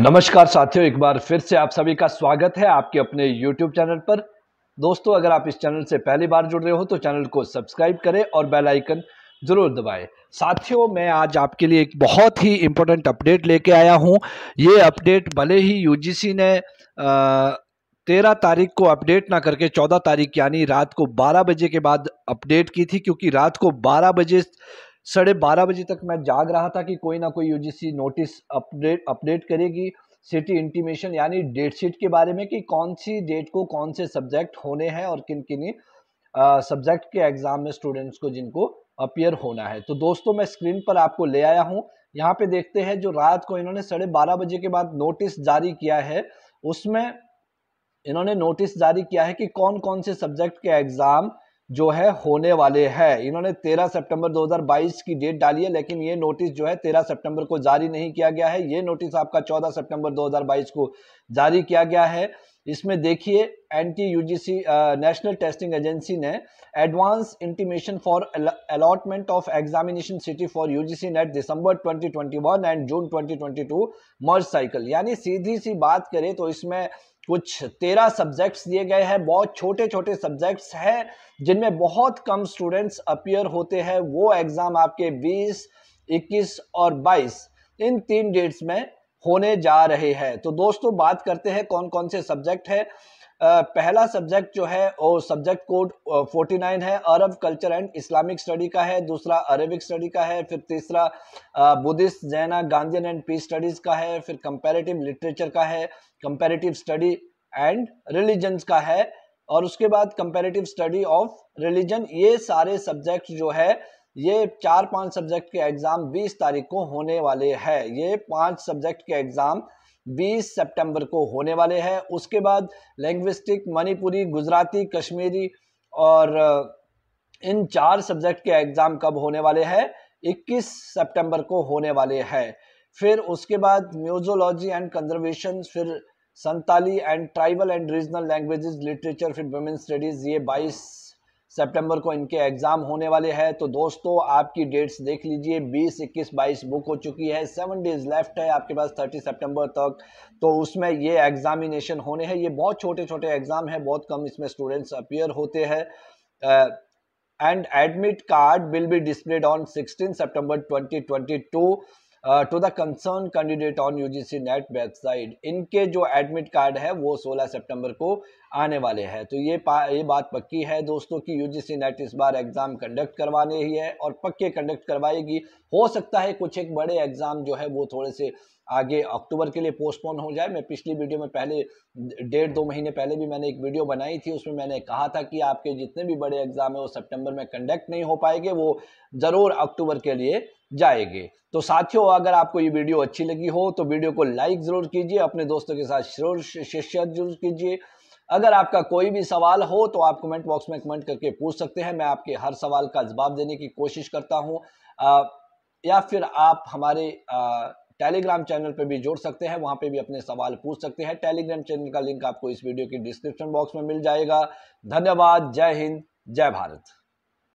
नमस्कार साथियों एक बार फिर से आप सभी का स्वागत है आपके अपने YouTube चैनल पर दोस्तों अगर आप इस चैनल से पहली बार जुड़ रहे हो तो चैनल को सब्सक्राइब करें और बेल आइकन जरूर दबाएं साथियों मैं आज आपके लिए एक बहुत ही इम्पोर्टेंट अपडेट लेके आया हूं ये अपडेट भले ही यूजीसी ने तेरह तारीख को अपडेट ना करके चौदह तारीख यानी रात को बारह बजे के बाद अपडेट की थी क्योंकि रात को बारह बजे साढ़े बारह बजे तक मैं जाग रहा था कि कोई ना कोई यूजीसी नोटिस अपडेट अपडेट करेगी सिटी इंटीमेशन यानी डेट शीट के बारे में कि कौन सी डेट को कौन से सब्जेक्ट होने हैं और किन किन सब्जेक्ट के एग्ज़ाम में स्टूडेंट्स को जिनको अपियर होना है तो दोस्तों मैं स्क्रीन पर आपको ले आया हूँ यहाँ पे देखते हैं जो रात को इन्होंने साढ़े बारह बजे के बाद नोटिस जारी किया है उसमें इन्होंने नोटिस जारी किया है कि कौन कौन से सब्जेक्ट के एग्ज़ाम जो है होने वाले हैं इन्होंने 13 सितंबर 2022 की डेट डाली है लेकिन ये नोटिस जो है 13 सितंबर को जारी नहीं किया गया है ये नोटिस आपका 14 सितंबर 2022 को जारी किया गया है इसमें देखिए NTA UGC national testing agency ने advance intimation for allotment of examination city for UGC NET December 2021 and June 2022 merge cycle यानी सीधी सी बात करें तो इसमें कुछ तेरह सब्जेक्ट्स दिए गए हैं बहुत छोटे छोटे सब्जेक्ट्स हैं जिनमें बहुत कम स्टूडेंट्स अपियर होते हैं वो एग्ज़ाम आपके 20, 21 और 22 इन तीन डेट्स में होने जा रहे हैं तो दोस्तों बात करते हैं कौन कौन से सब्जेक्ट है पहला सब्जेक्ट जो है वो सब्जेक्ट कोड 49 है Arab culture and Islamic study का है दूसरा अरेबिक स्टडी का है फिर तीसरा बुद्धिस्ट जैना गांधियन एंड पीस स्टडीज़ का है फिर कंपेरेटिव लिटरेचर का है कंपेरेटिव स्टडी एंड रिलीजन्स का है और उसके बाद कंपेरेटिव स्टडी ऑफ रिलीजन ये सारे सब्जेक्ट जो है ये चार पांच सब्जेक्ट के एग्ज़ाम बीस तारीख को होने वाले है ये पांच सब्जेक्ट के एग्ज़ाम 20 सितंबर को होने वाले हैं उसके बाद लैंग्विस्टिक मणिपुरी गुजराती कश्मीरी और इन चार सब्जेक्ट के एग्ज़ाम कब होने वाले हैं 21 सितंबर को होने वाले हैं फिर उसके बाद म्यूजोलॉजी एंड कंजर्वेशन फिर Santali and tribal and regional languages literature फिर वुमेन स्टडीज़ ये 22 सितंबर को इनके एग्ज़ाम होने वाले हैं तो दोस्तों आपकी डेट्स देख लीजिए 20, 21, 22 बुक हो चुकी है सेवन डेज लेफ्ट है आपके पास 30 सितंबर तक तो उसमें ये एग्ज़ामिनेशन होने हैं ये बहुत छोटे छोटे एग्ज़ाम है बहुत कम इसमें स्टूडेंट्स अपियर होते हैं and admit card will be displayed on sixteen September twenty two the concern candidate on UGC NET website इनके जो एडमिट कार्ड है वो 16 सितंबर को आने वाले हैं तो ये ये बात पक्की है दोस्तों कि यूजीसी नेट इस बार एग्ज़ाम कंडक्ट करवाने ही है और पक्के कंडक्ट करवाएगी हो सकता है कुछ एक बड़े एग्ज़ाम जो है वो थोड़े से आगे अक्टूबर के लिए पोस्टपोन हो जाए मैं पिछली वीडियो में पहले डेढ़ दो महीने पहले भी मैंने एक वीडियो बनाई थी उसमें मैंने कहा था कि आपके जितने भी बड़े एग्ज़ाम है वो सेप्टेम्बर में कंडक्ट नहीं हो पाएंगे वो ज़रूर अक्टूबर के लिए जाएंगे तो साथियों अगर आपको ये वीडियो अच्छी लगी हो तो वीडियो को लाइक ज़रूर कीजिए अपने दोस्तों के साथ शेयर जरूर कीजिए अगर आपका कोई भी सवाल हो तो आप कमेंट बॉक्स में कमेंट करके पूछ सकते हैं मैं आपके हर सवाल का जवाब देने की कोशिश करता हूँ या फिर आप हमारे टेलीग्राम चैनल पर भी जोड़ सकते हैं वहाँ पे भी अपने सवाल पूछ सकते हैं टेलीग्राम चैनल का लिंक आपको इस वीडियो की डिस्क्रिप्शन बॉक्स में मिल जाएगा धन्यवाद जय हिंद जय भारत